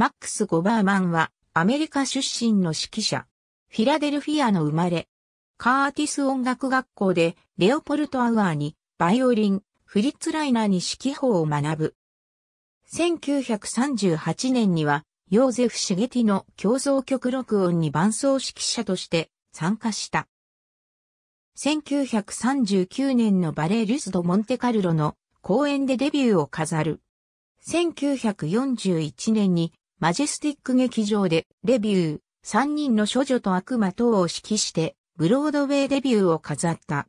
マックス・ゴバーマンは、アメリカ出身の指揮者。フィラデルフィアの生まれ。カーティス音楽学校で、レオポルト・アウアーに、バイオリン、フリッツ・ライナーに指揮法を学ぶ。1938年には、ヨーゼフ・シゲティの共奏曲録音に伴奏指揮者として参加した。1939年のバレー・ルスド・モンテカルロの公演でデビューを飾る。1941年にマジェスティック劇場でデビュー、三人の処女と悪魔等を指揮して、ブロードウェイデビューを飾った。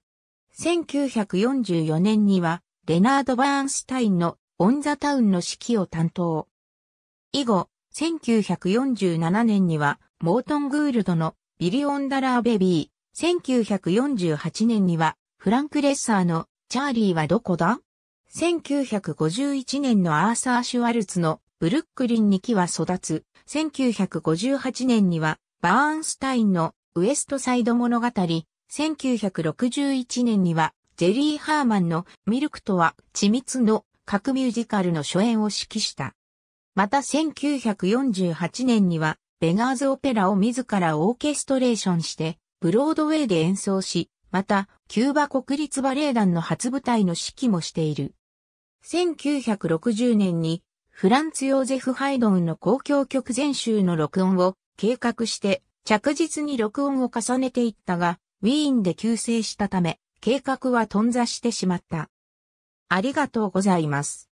1944年には、レナード・バーンスタインのオン・ザ・タウンの指揮を担当。以後、1947年には、モートン・グールドのビリオン・ダラー・ベビー。1948年には、フランク・レッサーのチャーリーはどこだ ?1951 年のアーサー・シュワルツのブルックリンに木は育つ。1958年には、バーンスタインのウエストサイド物語。1961年には、ジェリー・ハーマンのミルクとは緻密の各ミュージカルの初演を指揮した。また1948年には、ベガーズオペラを自らオーケストレーションして、ブロードウェイで演奏し、また、キューバ国立バレエ団の初舞台の指揮もしている。1960年にフランツ・ヨーゼフ・ハイドンの公共曲全集の録音を計画して着実に録音を重ねていったが、ウィーンで急逝したため、計画は頓挫してしまった。ありがとうございます。